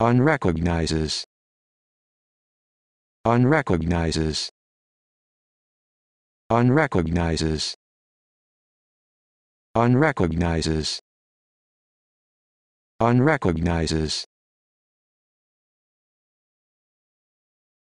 unrecognizes unrecognizes unrecognizes unrecognizes unrecognizes